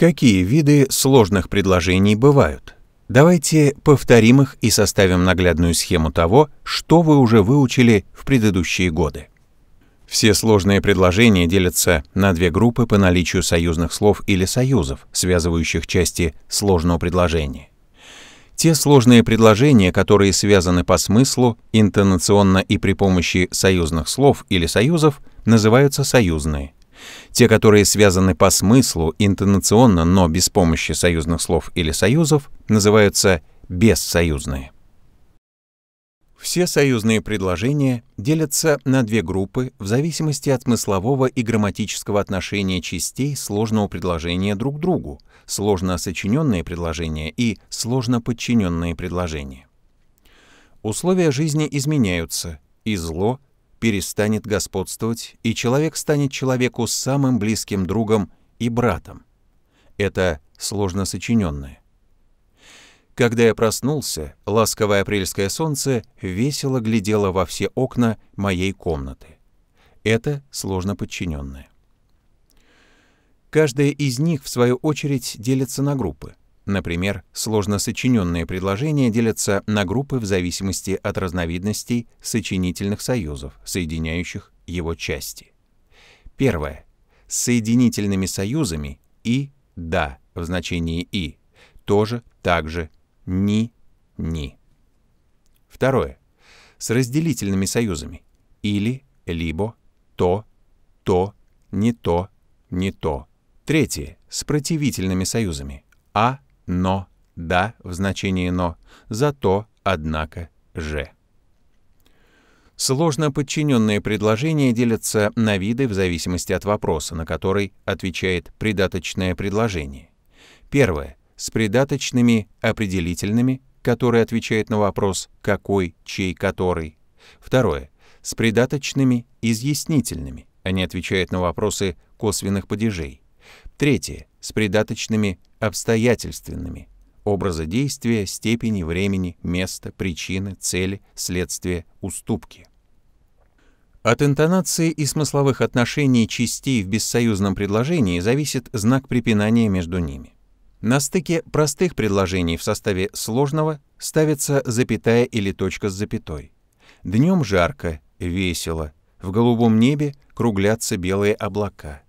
Какие виды сложных предложений бывают? Давайте повторим их и составим наглядную схему того, что вы уже выучили в предыдущие годы. Все сложные предложения делятся на две группы по наличию союзных слов или союзов, связывающих части сложного предложения. Те сложные предложения, которые связаны по смыслу, интонационно и при помощи союзных слов или союзов, называются союзные. Те, которые связаны по смыслу, интонационно, но без помощи союзных слов или союзов, называются бессоюзные. Все союзные предложения делятся на две группы в зависимости от смыслового и грамматического отношения частей сложного предложения друг к другу, сложно сочиненные предложения и сложно подчиненные предложения. Условия жизни изменяются, и зло перестанет господствовать, и человек станет человеку самым близким другом и братом. Это сложно сочиненное. Когда я проснулся, ласковое апрельское солнце весело глядело во все окна моей комнаты. Это сложно подчиненное. Каждая из них, в свою очередь, делится на группы. Например, сложно сочиненные предложения делятся на группы в зависимости от разновидностей сочинительных союзов, соединяющих его части. Первое. С соединительными союзами «и», «да» в значении «и» тоже также «ни», «ни». Второе. С разделительными союзами «или», «либо», «то», «то», «не то», «не то». Третье. С противительными союзами «а», но, да в значении но, зато, однако, же. Сложно подчиненные предложения делятся на виды в зависимости от вопроса, на который отвечает придаточное предложение. Первое. С придаточными определительными, которые отвечают на вопрос «какой», «чей», «который». Второе. С придаточными изъяснительными, они отвечают на вопросы косвенных падежей. Третье. С придаточными обстоятельственными. образа действия, степени, времени, места, причины, цели, следствия, уступки. От интонации и смысловых отношений частей в бессоюзном предложении зависит знак препинания между ними. На стыке простых предложений в составе сложного ставится запятая или точка с запятой. Днем жарко, весело, в голубом небе круглятся белые облака.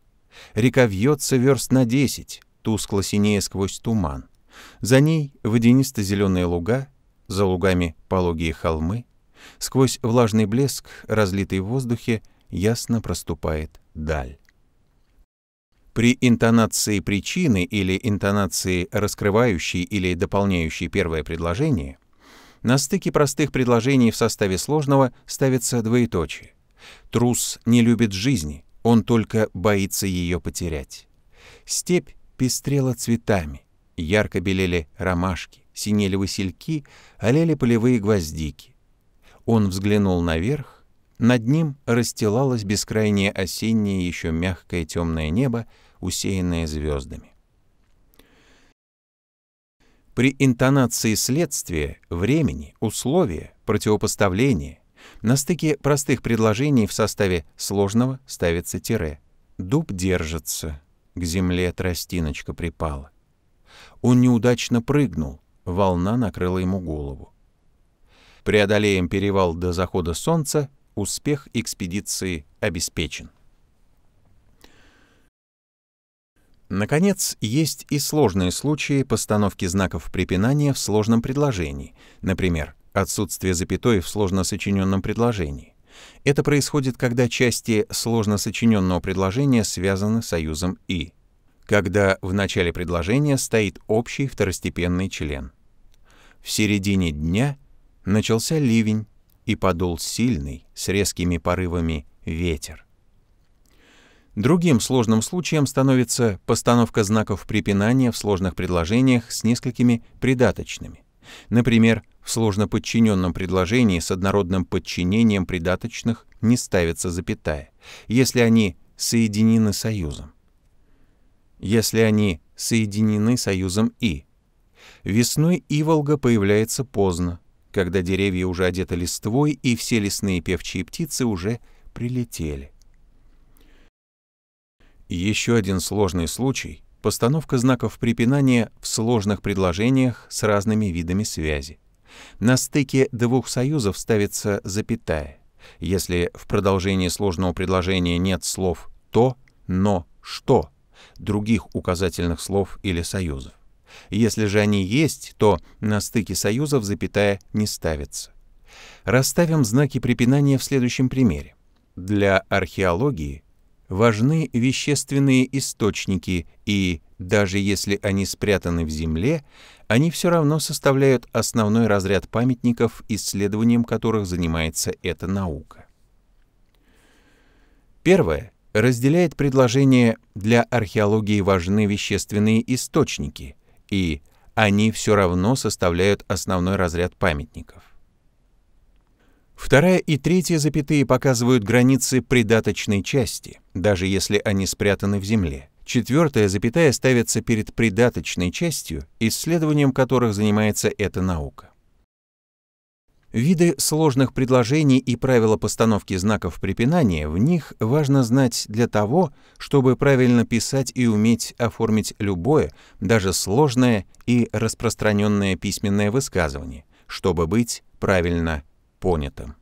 Река вьется верст на десять тускло синее сквозь туман. За ней водянисто-зеленые луга, за лугами пологие холмы. Сквозь влажный блеск, разлитый в воздухе, ясно проступает даль. При интонации причины или интонации, раскрывающей или дополняющей первое предложение, на стыке простых предложений в составе сложного ставится двоеточие. Трус не любит жизни, он только боится ее потерять. Степь Пестрело цветами. Ярко белели ромашки, синели васильки, олели полевые гвоздики. Он взглянул наверх. Над ним расстилалось бескрайнее осеннее, еще мягкое темное небо, усеянное звездами. При интонации следствия, времени, условия, противопоставления на стыке простых предложений в составе сложного ставится тире. Дуб держится, к земле тростиночка припала. Он неудачно прыгнул, волна накрыла ему голову. Преодолеем перевал до захода солнца, успех экспедиции обеспечен. Наконец, есть и сложные случаи постановки знаков препинания в сложном предложении, например, отсутствие запятой в сложно сочиненном предложении. Это происходит, когда части сложно сочиненного предложения связаны союзом «и», когда в начале предложения стоит общий второстепенный член. В середине дня начался ливень и подул сильный, с резкими порывами, ветер. Другим сложным случаем становится постановка знаков препинания в сложных предложениях с несколькими придаточными. Например, в сложно подчиненном предложении с однородным подчинением придаточных не ставится запятая, если они соединены союзом. Если они соединены союзом «и». Весной Иволга появляется поздно, когда деревья уже одеты листвой и все лесные певчие птицы уже прилетели. Еще один сложный случай — постановка знаков препинания в сложных предложениях с разными видами связи. На стыке двух союзов ставится запятая. Если в продолжении сложного предложения нет слов «то», «но», «что», других указательных слов или союзов. Если же они есть, то на стыке союзов запятая не ставится. Расставим знаки препинания в следующем примере. Для археологии важны вещественные источники, и даже если они спрятаны в земле, они все равно составляют основной разряд памятников, исследованием которых занимается эта наука. Первое разделяет предложение «для археологии важны вещественные источники» и «они все равно составляют основной разряд памятников». Вторая и третья запятые показывают границы придаточной части, даже если они спрятаны в земле. Четвертая запятая ставится перед придаточной частью, исследованием которых занимается эта наука. Виды сложных предложений и правила постановки знаков препинания в них важно знать для того, чтобы правильно писать и уметь оформить любое, даже сложное и распространенное письменное высказывание, чтобы быть правильно понято.